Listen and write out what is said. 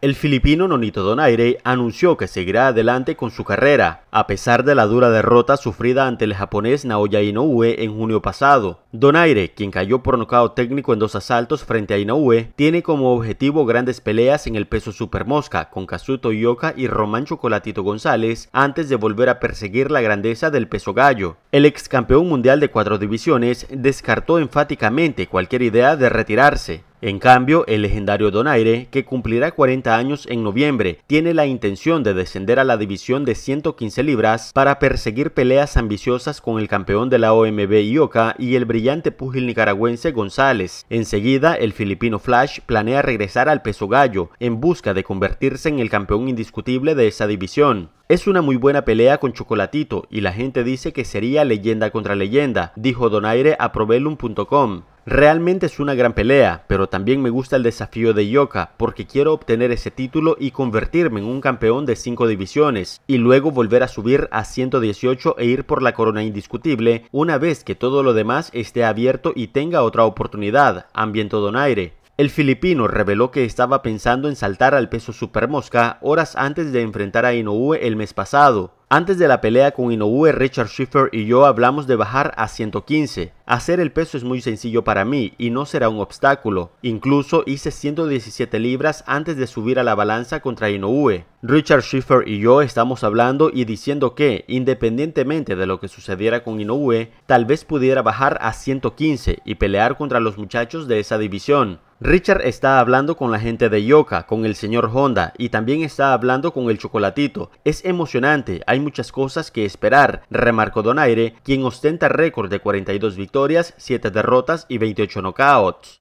el filipino Nonito Donaire anunció que seguirá adelante con su carrera, a pesar de la dura derrota sufrida ante el japonés Naoya Inoue en junio pasado. Donaire, quien cayó por nocao técnico en dos asaltos frente a Inoue, tiene como objetivo grandes peleas en el peso supermosca con Kazuto Yoka y Román Chocolatito González antes de volver a perseguir la grandeza del peso gallo. El ex campeón mundial de cuatro divisiones descartó enfáticamente cualquier idea de retirarse. En cambio, el legendario Donaire, que cumplirá 40 años en noviembre, tiene la intención de descender a la división de 115 libras para perseguir peleas ambiciosas con el campeón de la OMB Ioka y el brillante púgil nicaragüense González. Enseguida, el filipino Flash planea regresar al peso gallo en busca de convertirse en el campeón indiscutible de esa división. Es una muy buena pelea con Chocolatito y la gente dice que sería leyenda contra leyenda, dijo Donaire a Probelum.com. Realmente es una gran pelea, pero también me gusta el desafío de Yoka porque quiero obtener ese título y convertirme en un campeón de 5 divisiones y luego volver a subir a 118 e ir por la corona indiscutible una vez que todo lo demás esté abierto y tenga otra oportunidad, Ambiento donaire. El filipino reveló que estaba pensando en saltar al peso Super Mosca horas antes de enfrentar a Inoue el mes pasado, antes de la pelea con Inoue, Richard Schiffer y yo hablamos de bajar a 115. Hacer el peso es muy sencillo para mí y no será un obstáculo. Incluso hice 117 libras antes de subir a la balanza contra Inoue. Richard Schiffer y yo estamos hablando y diciendo que, independientemente de lo que sucediera con Inoue, tal vez pudiera bajar a 115 y pelear contra los muchachos de esa división. Richard está hablando con la gente de Yoka, con el señor Honda y también está hablando con el Chocolatito. Es emocionante, hay muchas cosas que esperar, remarcó Donaire, quien ostenta récord de 42 victorias, 7 derrotas y 28 knockouts.